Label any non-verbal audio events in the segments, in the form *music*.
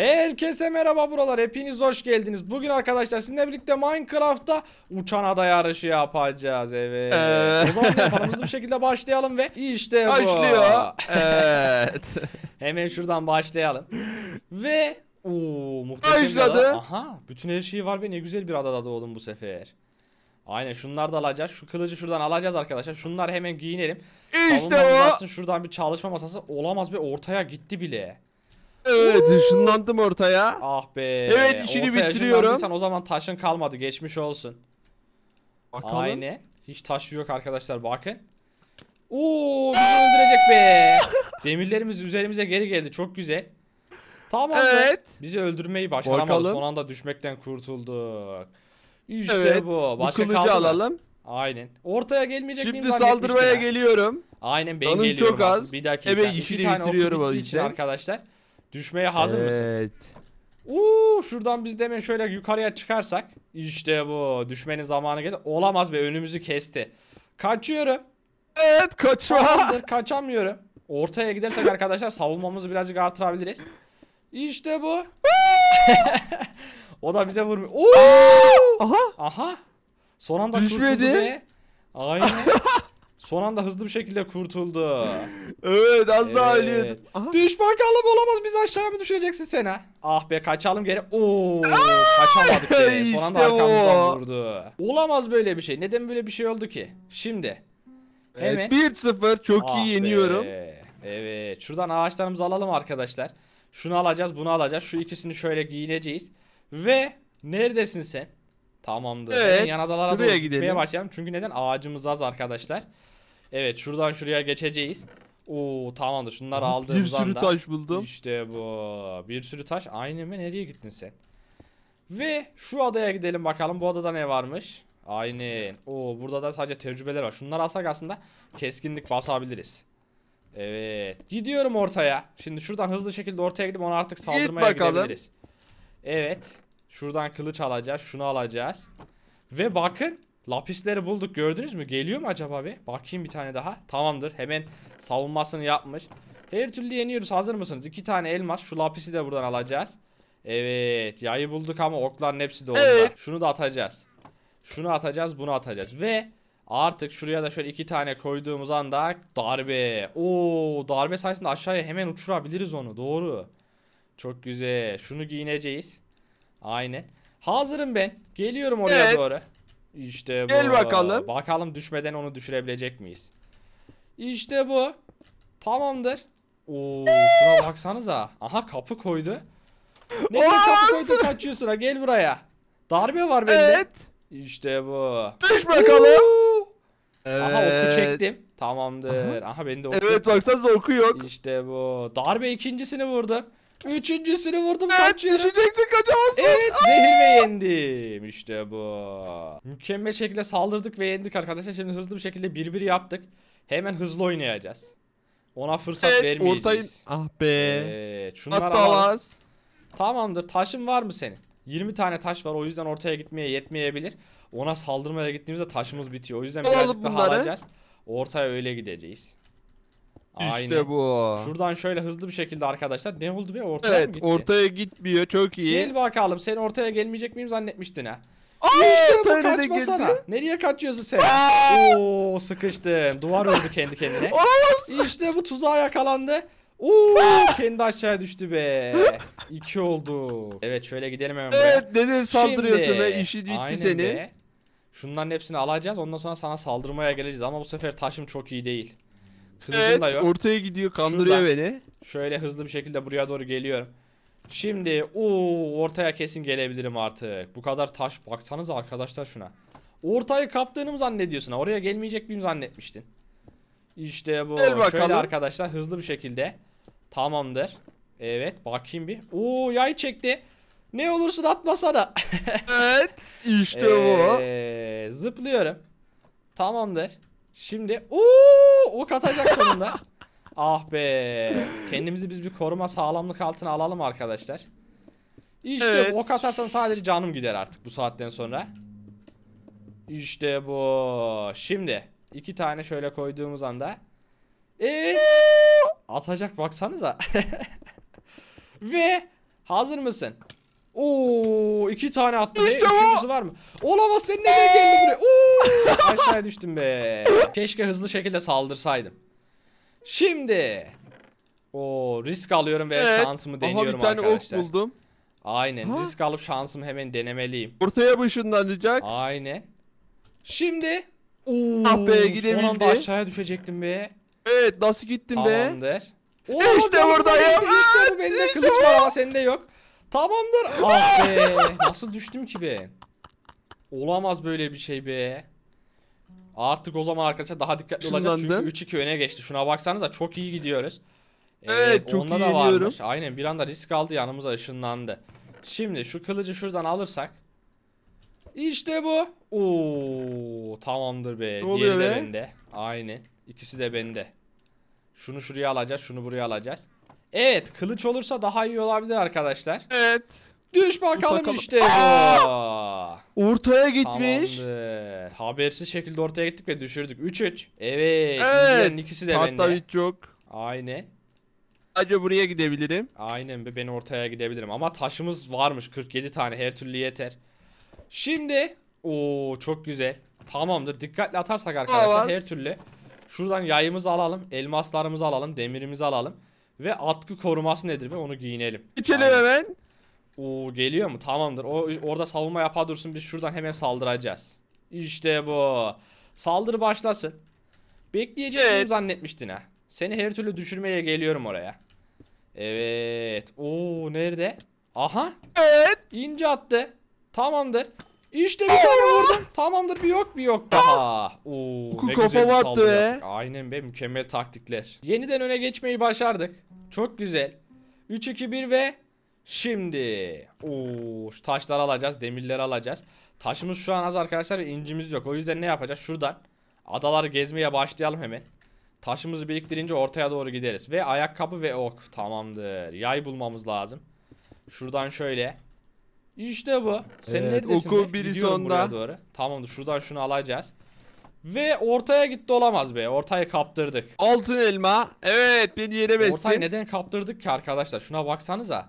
Herkese merhaba buralar hepiniz hoş geldiniz. Bugün arkadaşlar sizinle birlikte Minecraft'ta uçan ada yarışı yapacağız evet. evet. o zaman yapanımızı bir şekilde başlayalım ve işte bu. Başlıyor. *laughs* evet. Hemen şuradan başlayalım. ve ooo muhteşem Başladı. Aha bütün her şeyi var be ne güzel bir adada doğdum bu sefer. Aynen şunlar da alacağız. Şu kılıcı şuradan alacağız arkadaşlar. Şunlar hemen giyinelim. İşte Savunma o. şuradan bir çalışma masası. Olamaz be ortaya gitti bile. Evet ışınlandım ortaya. Ah be. Evet, işini Ortaya bitiriyorum. Sen o zaman taşın kalmadı geçmiş olsun. Bakalım. Aynı. Hiç taş yok arkadaşlar bakın. Oo bizi öldürecek be. *laughs* Demirlerimiz üzerimize geri geldi çok güzel. Tamam Evet. Bizi öldürmeyi başaramadı. Bakalım. Son anda düşmekten kurtulduk. İşte evet. bu. bu Başka kılıcı alalım. Aynen. Ortaya gelmeyecek miyim Şimdi zannetmiştim saldırmaya geliyorum. Aynen ben Canım geliyorum. çok az. Bir dakika. Evet, işini bitiriyorum o için arkadaşlar. Düşmeye hazır evet. mısın? Evet. Uuu şuradan biz demin şöyle yukarıya çıkarsak. işte bu. Düşmenin zamanı geldi. Olamaz be önümüzü kesti. Kaçıyorum. Evet kaçma. Tamamdır, kaçamıyorum. Ortaya gidersek arkadaşlar savunmamızı birazcık artırabiliriz. İşte bu. *laughs* o da bize vurmuyor. Aha. Aha. Son anda Düşmedi. kurtuldu be. Aynen. Son anda hızlı bir şekilde kurtuldu. *laughs* evet az evet. daha ölüyordum. Düş bakalım olamaz biz aşağıya mı düşüreceksin sen Ah be kaçalım geri. Oo kaçamadık be. Son anda işte arkamızdan vurdu. Olamaz böyle bir şey. Neden böyle bir şey oldu ki? Şimdi. Evet, hemen. 1-0 çok ah iyi yeniyorum. Be. Evet şuradan ağaçlarımızı alalım arkadaşlar. Şunu alacağız bunu alacağız. Şu ikisini şöyle giyineceğiz. Ve neredesin sen? Tamamdır. Evet. Hemen yan adalara doğru gidelim. gitmeye başlayalım. Çünkü neden? Ağacımız az arkadaşlar. Evet şuradan şuraya geçeceğiz. Oo tamamdır şunları aldığımız Bir sürü anda. taş buldum. İşte bu. Bir sürü taş. Aynı mı? Nereye gittin sen? Ve şu adaya gidelim bakalım. Bu adada ne varmış? Aynen. Oo burada da sadece tecrübeler var. Şunları alsak aslında keskinlik basabiliriz. Evet. Gidiyorum ortaya. Şimdi şuradan hızlı şekilde ortaya gidip Onu artık saldırmaya gidebiliriz. Evet. Şuradan kılıç alacağız. Şunu alacağız. Ve bakın Lapisleri bulduk gördünüz mü? Geliyor mu acaba bir? Bakayım bir tane daha. Tamamdır hemen savunmasını yapmış. Her türlü yeniyoruz hazır mısınız? İki tane elmas şu lapisi de buradan alacağız. Evet yayı bulduk ama okların hepsi de orada. Evet. Şunu da atacağız. Şunu atacağız bunu atacağız. Ve artık şuraya da şöyle iki tane koyduğumuz anda darbe. Oo darbe sayesinde aşağıya hemen uçurabiliriz onu doğru. Çok güzel. Şunu giyineceğiz. Aynen. Hazırım ben. Geliyorum oraya evet. doğru. İşte bu. Gel bakalım. Bakalım düşmeden onu düşürebilecek miyiz? İşte bu. Tamamdır. Oo, şuna baksanıza. Aha kapı koydu. Ne kapı koydu kaçıyorsun ha gel buraya. Darbe var bende. Evet. İşte bu. Düş bakalım. Evet. Aha oku çektim. Tamamdır. Aha, Aha bende oku. Evet baksanıza oku yok. İşte bu. Darbe ikincisini vurdu. Üçüncüsünü vurdum evet, kaçıyorum. Düşeceksin kaçamazsın. Evet zehir ve yendim. İşte bu. Mükemmel şekilde saldırdık ve yendik arkadaşlar. Şimdi hızlı bir şekilde bir bir yaptık. Hemen hızlı oynayacağız. Ona fırsat evet, vermeyeceğiz. Ortayın. Ah be. Evet, şunlar Hatta Tamamdır. Taşın var mı senin? 20 tane taş var o yüzden ortaya gitmeye yetmeyebilir. Ona saldırmaya gittiğimizde taşımız bitiyor. O yüzden birazcık daha bunları. alacağız. Ortaya öyle gideceğiz. İşte Aynen. bu. Şuradan şöyle hızlı bir şekilde arkadaşlar. Ne oldu be ortaya mı gitti? ortaya gitmiyor çok iyi. Gel bakalım sen ortaya gelmeyecek miyim zannetmiştin ha. İşte bu kaçmasana. gitti. Nereye kaçıyorsun sen? Oo sıkıştım. Duvar ördü kendi kendine. İşte bu tuzağa yakalandı. Oo ah! kendi aşağıya düştü be. İki oldu. Evet şöyle gidelim hemen buraya. Evet neden saldırıyorsun be ve bitti Aynen senin. Şunların hepsini alacağız. Ondan sonra sana saldırmaya geleceğiz. Ama bu sefer taşım çok iyi değil. Kılıcım da yok. ortaya gidiyor kandırıyor Şuradan. beni. Şöyle hızlı bir şekilde buraya doğru geliyorum. Şimdi uuu ortaya kesin gelebilirim artık. Bu kadar taş baksanız arkadaşlar şuna. Ortayı kaptığını mı zannediyorsun? Oraya gelmeyecek miyim zannetmiştin? İşte bu. Gel bakalım. Şöyle arkadaşlar hızlı bir şekilde. Tamamdır. Evet bakayım bir. Uuu yay çekti. Ne olursun atmasana. *laughs* Evet işte bu. zıplıyorum. Tamamdır. Şimdi uuu ok atacak sonunda. *laughs* ah be. Kendimizi biz bir koruma sağlamlık altına alalım arkadaşlar. İşte evet. ok atarsan sadece canım gider artık bu saatten sonra. İşte bu. Şimdi iki tane şöyle koyduğumuz anda. Evet. Atacak baksanıza. *laughs* Ve hazır mısın? Oo iki tane attı. İşte ne? Üçüncüsü var mı? Olamaz sen nereye geldi buraya? Oo, aşağıya düştüm be. *laughs* Keşke hızlı şekilde saldırsaydım. Şimdi. Oo risk alıyorum ve evet. şansımı deniyorum Aha, bir tane arkadaşlar. ok buldum. Aynen ha? risk alıp şansımı hemen denemeliyim. Ortaya mı ışınlanacak? Aynen. Şimdi. Oo, ah be gidebildi. Son anda aşağıya düşecektim be. Evet nasıl gittin Tamamdır. be? Tamamdır. Oo, işte buradayım. İşte bu bende kılıç var ama sende yok. Tamamdır. Ah, ah be. Nasıl düştüm ki be? Olamaz böyle bir şey be. Artık o zaman arkadaşlar daha dikkatli olacağız. Çünkü 3-2 öne geçti. Şuna baksanıza çok iyi gidiyoruz. Evet, evet çok iyi da varmış. Ediyorum. Aynen bir anda risk aldı yanımıza ışınlandı. Şimdi şu kılıcı şuradan alırsak. İşte bu. Oo tamamdır be. Ne Diğeri de be? bende. Aynı. İkisi de bende. Şunu şuraya alacağız. Şunu buraya alacağız. Evet kılıç olursa daha iyi olabilir arkadaşlar. Evet. Düş bakalım, işte Ortaya gitmiş. Tamamdır. Habersiz şekilde ortaya gittik ve düşürdük. 3-3. Evet. Evet. ikisi de Hatta bende. Hatta hiç yok. Aynen. Sadece buraya gidebilirim. Aynen be ben ortaya gidebilirim. Ama taşımız varmış 47 tane her türlü yeter. Şimdi o çok güzel. Tamamdır. Dikkatli atarsak arkadaşlar Olmaz. her türlü. Şuradan yayımızı alalım, elmaslarımızı alalım, demirimizi alalım. Ve atkı koruması nedir be onu giyinelim. İçelim Aynen. hemen. Oo geliyor mu? Tamamdır. O orada savunma yapar dursun biz şuradan hemen saldıracağız. İşte bu. Saldırı başlasın. Bekleyeceğim evet. zannetmiştin ha. Seni her türlü düşürmeye geliyorum oraya. Evet. Oo nerede? Aha. Evet. İnce attı. Tamamdır. İşte bir tane vurdum. Tamamdır bir yok bir yok daha. Oo, Oku ne kafa güzel be. Aynen be mükemmel taktikler. Yeniden öne geçmeyi başardık. Çok güzel. 3-2-1 ve şimdi. Oo, şu taşları alacağız demirleri alacağız. Taşımız şu an az arkadaşlar ve incimiz yok. O yüzden ne yapacağız? Şuradan adaları gezmeye başlayalım hemen. Taşımızı biriktirince ortaya doğru gideriz. Ve ayakkabı ve ok tamamdır. Yay bulmamız lazım. Şuradan şöyle. İşte bu. Sen evet, neredesin? Oku biri Gidiyorum sonda. doğru. Tamamdır şuradan şunu alacağız. Ve ortaya gitti olamaz be. Ortayı kaptırdık. Altın elma. Evet beni besin. Ortayı neden kaptırdık ki arkadaşlar? Şuna baksanıza.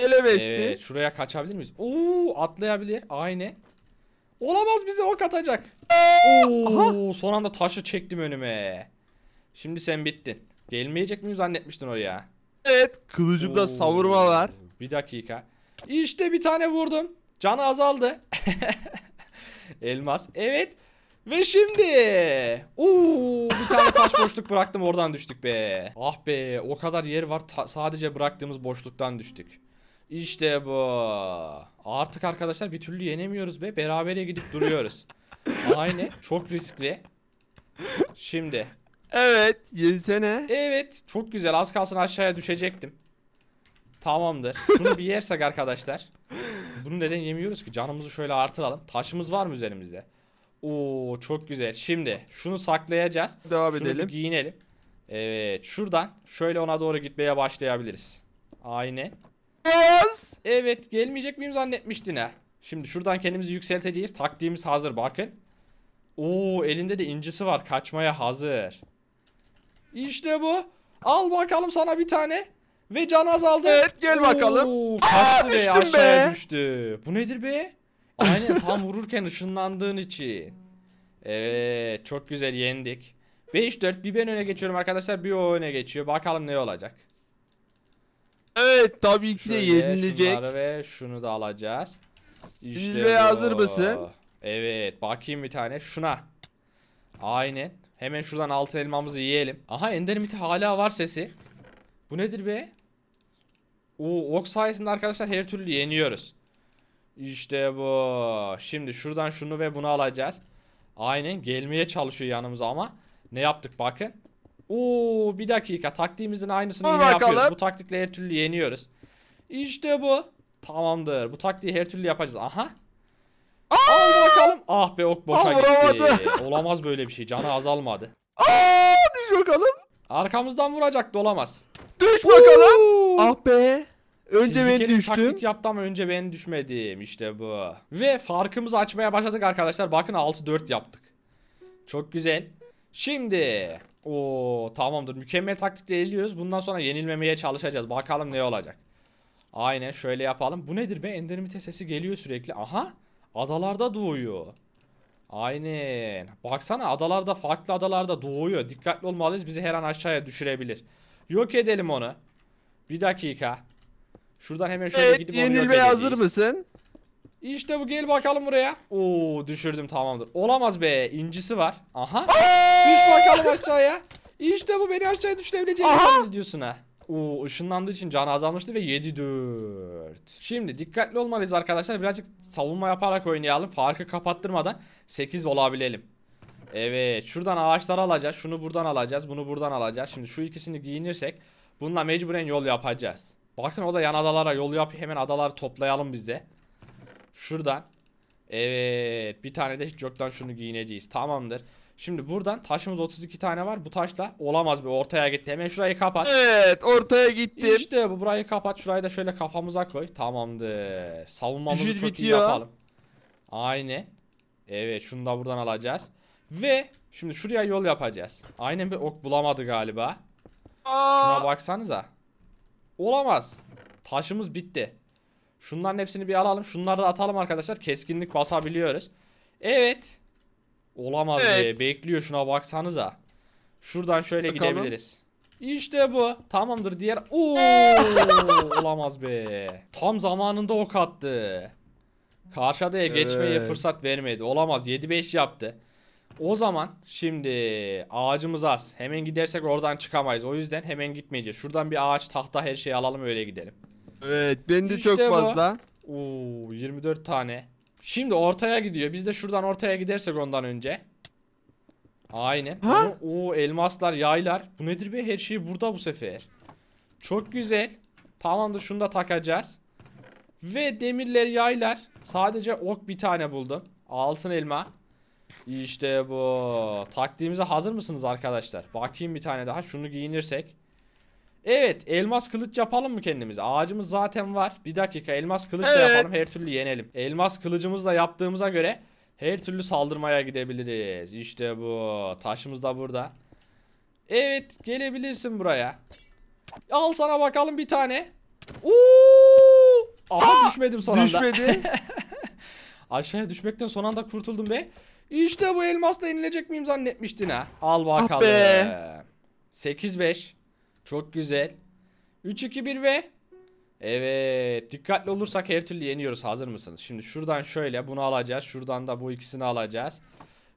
Yenemezsin. Evet şuraya kaçabilir miyiz? Oo atlayabilir. Aynı. Olamaz bize ok atacak. Oo, son anda taşı çektim önüme. Şimdi sen bittin. Gelmeyecek miyim zannetmiştin oraya? Evet kılıcımda savurma var. Bir dakika. İşte bir tane vurdum. Canı azaldı. *laughs* Elmas. Evet. Ve şimdi. Uuu bir tane taş boşluk bıraktım oradan düştük be. Ah be o kadar yer var sadece bıraktığımız boşluktan düştük. İşte bu. Artık arkadaşlar bir türlü yenemiyoruz be. Berabere gidip duruyoruz. *laughs* Aynı. Çok riskli. Şimdi. Evet. Yensene. Evet. Çok güzel. Az kalsın aşağıya düşecektim. Tamamdır. Bunu bir yersek arkadaşlar. Bunu neden yemiyoruz ki? Canımızı şöyle artıralım. Taşımız var mı üzerimizde? Oo çok güzel. Şimdi şunu saklayacağız. Devam şunu edelim. giyinelim. Evet şuradan şöyle ona doğru gitmeye başlayabiliriz. Aynı. Yes. Evet gelmeyecek miyim zannetmiştin ha. Şimdi şuradan kendimizi yükselteceğiz. Taktiğimiz hazır bakın. Oo elinde de incisi var. Kaçmaya hazır. İşte bu. Al bakalım sana bir tane. Ve can azaldı. Evet gel bakalım. Oo, düştüm be. Aşağıya düştü. Bu nedir be? Aynen tam vururken ışınlandığın için. Evet çok güzel yendik. 5-4 bir ben öne geçiyorum arkadaşlar bir o öne geçiyor. Bakalım ne olacak. Evet tabii ki de yenilecek. şunları ve şunu da alacağız. İşte Zirveye hazır mısın? Evet bakayım bir tane şuna. Aynen. Hemen şuradan altın elmamızı yiyelim. Aha endermiti hala var sesi. Bu nedir be? Oo, ok sayesinde arkadaşlar her türlü yeniyoruz. İşte bu. Şimdi şuradan şunu ve bunu alacağız. Aynen gelmeye çalışıyor yanımıza ama ne yaptık bakın. Oo bir dakika taktiğimizin aynısını Dur yine bakalım. yapıyoruz. Bu taktikle her türlü yeniyoruz. İşte bu. Tamamdır. Bu taktiği her türlü yapacağız. Aha. Aa! Al bakalım. Ah be ok boşa Aa, gitti. Olamaz böyle bir şey. Canı azalmadı. Aa, düş bakalım. Arkamızdan vuracak dolamaz. Düş bakalım. Uuu. Ah be. Önce ben düştüm. taktik yaptı ama önce ben düşmedim. işte bu. Ve farkımızı açmaya başladık arkadaşlar. Bakın 6-4 yaptık. Çok güzel. Şimdi. o tamamdır. Mükemmel taktikle ilerliyoruz. Bundan sonra yenilmemeye çalışacağız. Bakalım ne olacak. Aynen şöyle yapalım. Bu nedir be? Endermite sesi geliyor sürekli. Aha. Adalarda doğuyor. Aynen. Baksana adalarda farklı adalarda doğuyor. Dikkatli olmalıyız. Bizi her an aşağıya düşürebilir. Yok edelim onu. Bir dakika. Şuradan hemen şöyle evet, gidip onu yok edeceğiz. hazır mısın? İşte bu gel bakalım buraya. Oo düşürdüm tamamdır. Olamaz be. incisi var. Aha. Düş bakalım aşağıya. İşte bu beni aşağıya düşürebileceğini diyorsun ha. O, ışınlandığı için canı azalmıştı ve 7-4. Şimdi dikkatli olmalıyız arkadaşlar. Birazcık savunma yaparak oynayalım. Farkı kapattırmadan 8 olabilelim. Evet şuradan ağaçları alacağız. Şunu buradan alacağız. Bunu buradan alacağız. Şimdi şu ikisini giyinirsek bununla mecburen yol yapacağız. Bakın o da yan adalara yol yap. Hemen adaları toplayalım bizde. Şuradan. Evet bir tane de hiç şunu giyineceğiz. Tamamdır. Şimdi buradan taşımız 32 tane var. Bu taşla olamaz bir ortaya gitti. Hemen şurayı kapat. Evet ortaya gitti. İşte bu burayı kapat. Şurayı da şöyle kafamıza koy. Tamamdır. Savunmamızı Düşüş çok bitiyor. iyi yapalım. Aynen. Evet şunu da buradan alacağız. Ve şimdi şuraya yol yapacağız. Aynen bir ok bulamadı galiba. Aa! Şuna baksanıza. Olamaz. Taşımız bitti. Şunların hepsini bir alalım. Şunları da atalım arkadaşlar. Keskinlik basabiliyoruz. Evet. Olamaz evet. be. Bekliyor şuna baksanıza. Şuradan şöyle Bakalım. gidebiliriz. İşte bu. Tamamdır diğer. Oo! *laughs* olamaz be. Tam zamanında ok attı. Karşıda adaya evet. geçmeye fırsat vermedi. Olamaz. 7-5 yaptı. O zaman şimdi ağacımız az. Hemen gidersek oradan çıkamayız. O yüzden hemen gitmeyeceğiz. Şuradan bir ağaç, tahta her şeyi alalım öyle gidelim. Evet, bende de işte çok bu. fazla. Oo, 24 tane. Şimdi ortaya gidiyor. Biz de şuradan ortaya gidersek ondan önce. Aynen. Ha? Oo elmaslar, yaylar. Bu nedir be? Her şey burada bu sefer. Çok güzel. Tamamdır şunu da takacağız. Ve demirler, yaylar. Sadece ok bir tane buldum. Altın elma. İşte bu. Taktiğimize hazır mısınız arkadaşlar? Bakayım bir tane daha. Şunu giyinirsek. Evet elmas kılıç yapalım mı kendimize? Ağacımız zaten var. Bir dakika elmas kılıç evet. da yapalım her türlü yenelim. Elmas kılıcımızla yaptığımıza göre her türlü saldırmaya gidebiliriz. İşte bu. Taşımız da burada. Evet gelebilirsin buraya. Al sana bakalım bir tane. Uuu! Aha Aa, düşmedim son anda. Düşmedi. *laughs* Aşağıya düşmekten son anda kurtuldum be. İşte bu elmasla inilecek miyim zannetmiştin ha. Al ah bakalım. Ah 8-5. Çok güzel. 3-2-1 ve... Evet. Dikkatli olursak her türlü yeniyoruz. Hazır mısınız? Şimdi şuradan şöyle bunu alacağız. Şuradan da bu ikisini alacağız.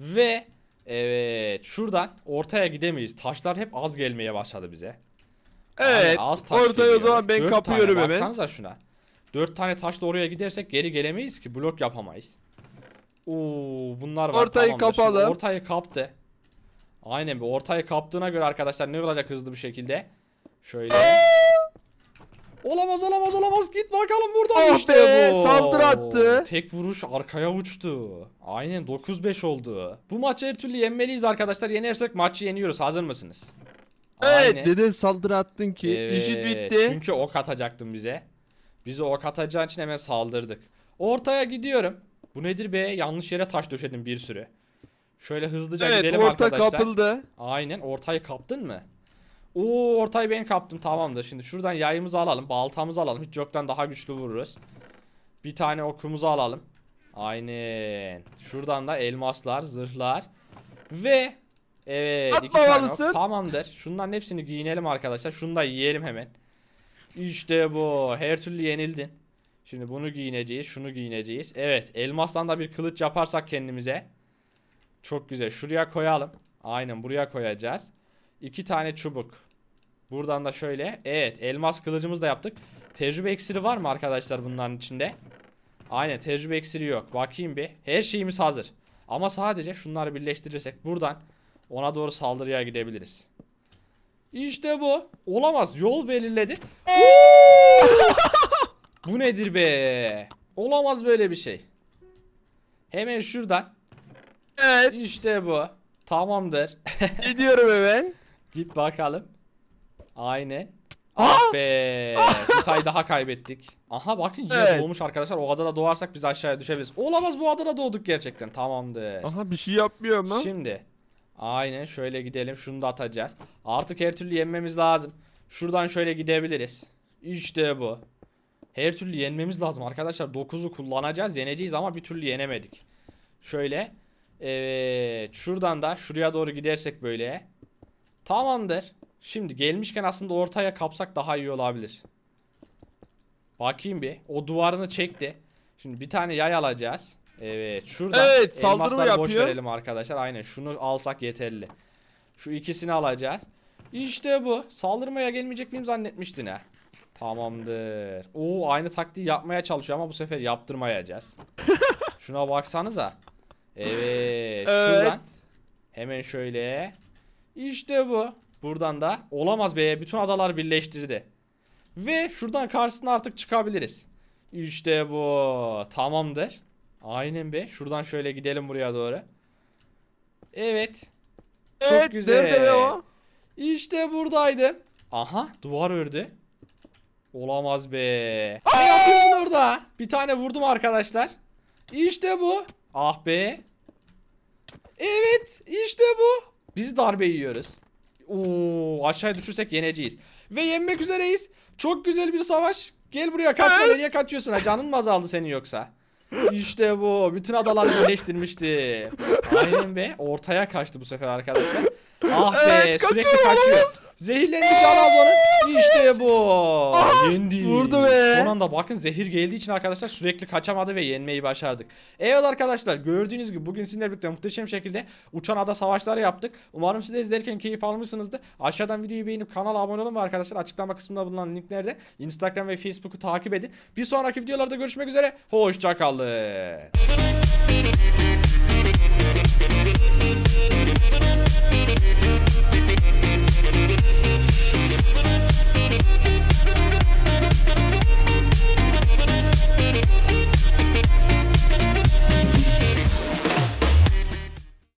Ve... Evet. Şuradan ortaya gidemeyiz. Taşlar hep az gelmeye başladı bize. Evet. Yani az taş ortaya o zaman ben Dört kapıyorum tane. hemen. Baksanıza şuna. 4 tane taşla oraya gidersek geri gelemeyiz ki. Blok yapamayız. Oo, bunlar var. Ortayı tamamdır. kapalı. ortayı kaptı. Aynen bir ortaya kaptığına göre arkadaşlar ne olacak hızlı bir şekilde. Şöyle. Olamaz olamaz olamaz git bakalım burada oh ah işte be, bu. Saldırı attı. Tek vuruş arkaya uçtu. Aynen 9-5 oldu. Bu maçı her türlü yenmeliyiz arkadaşlar. Yenersek maçı yeniyoruz. Hazır mısınız? Evet Aynen. dedin saldırı attın ki. Evet, İşit bitti. Çünkü ok atacaktın bize. Bize ok atacağın için hemen saldırdık. Ortaya gidiyorum. Bu nedir be? Yanlış yere taş döşedim bir sürü. Şöyle hızlıca evet, gidelim orta arkadaşlar. orta kapıldı. Aynen ortayı kaptın mı? Oo ortayı ben kaptım tamamdır. Şimdi şuradan yayımızı alalım. Baltamızı alalım. Hiç yoktan daha güçlü vururuz. Bir tane okumuzu alalım. Aynen. Şuradan da elmaslar, zırhlar. Ve evet Atma iki tane ok. Tamamdır. Şunların hepsini giyinelim arkadaşlar. Şunu da yiyelim hemen. İşte bu. Her türlü yenildin. Şimdi bunu giyineceğiz. Şunu giyineceğiz. Evet. Elmastan da bir kılıç yaparsak kendimize. Çok güzel. Şuraya koyalım. Aynen buraya koyacağız. İki tane çubuk. Buradan da şöyle. Evet elmas kılıcımız da yaptık. Tecrübe eksiri var mı arkadaşlar bunların içinde? Aynen tecrübe eksiri yok. Bakayım bir. Her şeyimiz hazır. Ama sadece şunları birleştirirsek buradan ona doğru saldırıya gidebiliriz. İşte bu. Olamaz. Yol belirledi. *laughs* bu nedir be? Olamaz böyle bir şey. Hemen şuradan Evet. İşte bu. Tamamdır. *laughs* Gidiyorum hemen. Git bakalım. Aynen. Ah be. bir sayı daha kaybettik. Aha bakın yine evet. doğmuş arkadaşlar. O adada doğarsak biz aşağıya düşebiliriz. Olamaz bu adada doğduk gerçekten. Tamamdır. Aha bir şey yapmıyor mu? Şimdi. Aynen şöyle gidelim. Şunu da atacağız. Artık her türlü yenmemiz lazım. Şuradan şöyle gidebiliriz. İşte bu. Her türlü yenmemiz lazım arkadaşlar. 9'u kullanacağız. Yeneceğiz ama bir türlü yenemedik. Şöyle. Evet. Şuradan da şuraya doğru gidersek böyle. Tamamdır. Şimdi gelmişken aslında ortaya kapsak daha iyi olabilir. Bakayım bir. O duvarını çekti. Şimdi bir tane yay alacağız. Evet. Şuradan evet, saldırı elmasları yapıyor. boş verelim arkadaşlar. Aynen. Şunu alsak yeterli. Şu ikisini alacağız. İşte bu. Saldırmaya gelmeyecek miyim zannetmiştin ha. Tamamdır. Oo aynı taktiği yapmaya çalışıyor ama bu sefer yaptırmayacağız. *laughs* Şuna baksanıza. Evet. evet. Şuradan. Hemen şöyle. İşte bu. Buradan da. Olamaz be. Bütün adalar birleştirdi. Ve şuradan karşısına artık çıkabiliriz. İşte bu. Tamamdır. Aynen be. Şuradan şöyle gidelim buraya doğru. Evet. evet Çok güzel. Nerede be o? İşte buradaydı. Aha duvar ördü. Olamaz be. Ne yapıyorsun orada? Bir tane vurdum arkadaşlar. İşte bu. Ah be. Evet işte bu. Biz darbe yiyoruz. Oo, aşağıya düşürsek yeneceğiz. Ve yenmek üzereyiz. Çok güzel bir savaş. Gel buraya kaçma. Nereye kaçıyorsun? Ha? Canın mı azaldı senin yoksa? İşte bu. Bütün adalar birleştirmişti. Aynen be. Ortaya kaçtı bu sefer arkadaşlar. Ah be Evet, sürekli kaçıyor. Zehirlendi can az onun. İşte bu. Yendi. vurdu be. Son anda bakın zehir geldiği için arkadaşlar sürekli kaçamadı ve yenmeyi başardık. Evet arkadaşlar gördüğünüz gibi bugün sizinle birlikte muhteşem şekilde uçan ada savaşları yaptık. Umarım siz de izlerken keyif almışsınızdır. Aşağıdan videoyu beğenip kanala abone olun ve arkadaşlar açıklama kısmında bulunan linklerde Instagram ve Facebook'u takip edin. Bir sonraki videolarda görüşmek üzere. Hoşçakalın. Thank you.